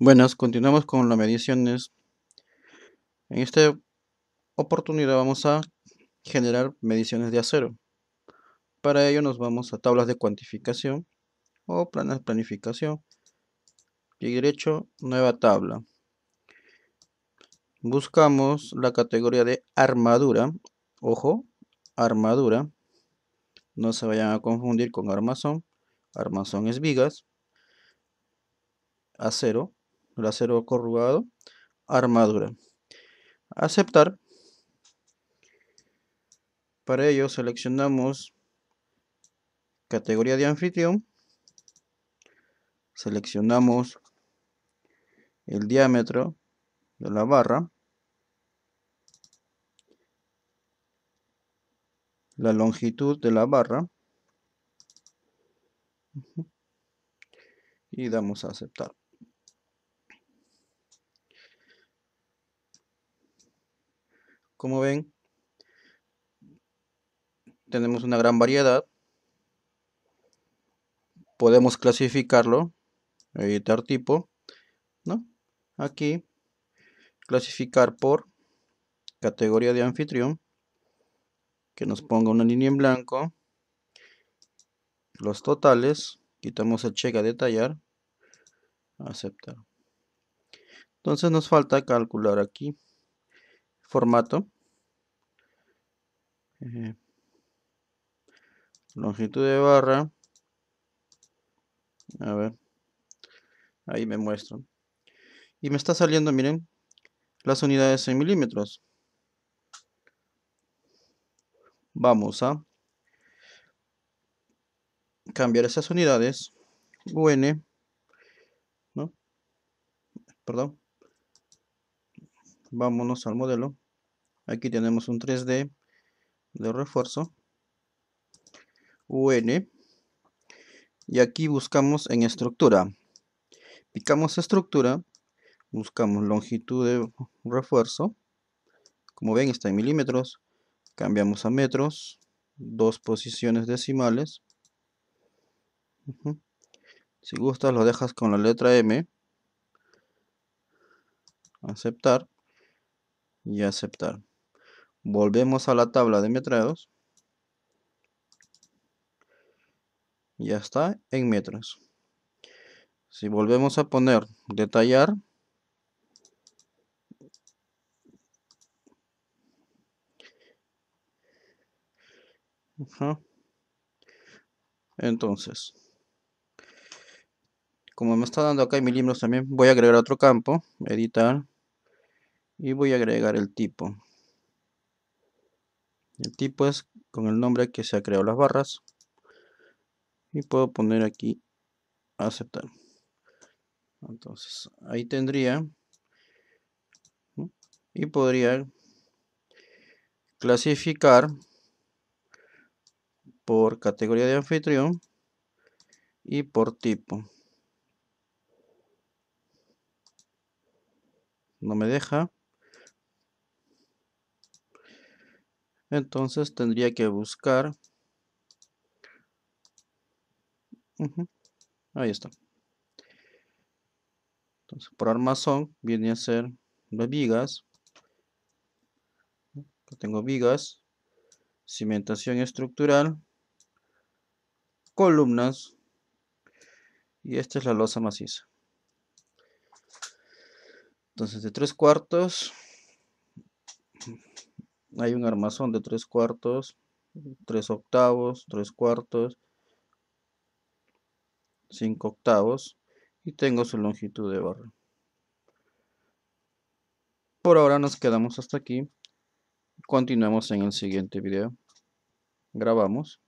Buenas, continuamos con las mediciones. En esta oportunidad vamos a generar mediciones de acero. Para ello nos vamos a tablas de cuantificación o planificación. Y derecho, nueva tabla. Buscamos la categoría de armadura. Ojo, armadura. No se vayan a confundir con armazón. Armazón es vigas acero el acero corrugado, armadura. Aceptar. Para ello seleccionamos categoría de anfitrión. Seleccionamos el diámetro de la barra. La longitud de la barra. Y damos a aceptar. Como ven, tenemos una gran variedad. Podemos clasificarlo, editar tipo, ¿no? Aquí, clasificar por categoría de anfitrión, que nos ponga una línea en blanco, los totales, quitamos el cheque a detallar, aceptar. Entonces nos falta calcular aquí formato. longitud de barra. A ver. Ahí me muestro. Y me está saliendo, miren, las unidades en milímetros. Vamos a cambiar esas unidades. UN. ¿no? Perdón. Vámonos al modelo aquí tenemos un 3D de refuerzo UN y aquí buscamos en estructura picamos estructura buscamos longitud de refuerzo como ven está en milímetros cambiamos a metros dos posiciones decimales si gustas lo dejas con la letra M aceptar y aceptar Volvemos a la tabla de metrados. Ya está en metros. Si volvemos a poner detallar. Entonces, como me está dando acá en milímetros también, voy a agregar otro campo, editar, y voy a agregar el tipo. El tipo es con el nombre que se ha creado las barras. Y puedo poner aquí aceptar. Entonces, ahí tendría. Y podría clasificar por categoría de anfitrión y por tipo. No me deja. Entonces tendría que buscar. Ahí está. Entonces, por armazón viene a ser las vigas. tengo vigas. Cimentación estructural. Columnas. Y esta es la losa maciza. Entonces, de tres cuartos hay un armazón de 3 cuartos, 3 octavos, 3 cuartos, 5 octavos y tengo su longitud de barra. Por ahora nos quedamos hasta aquí. Continuamos en el siguiente video. Grabamos.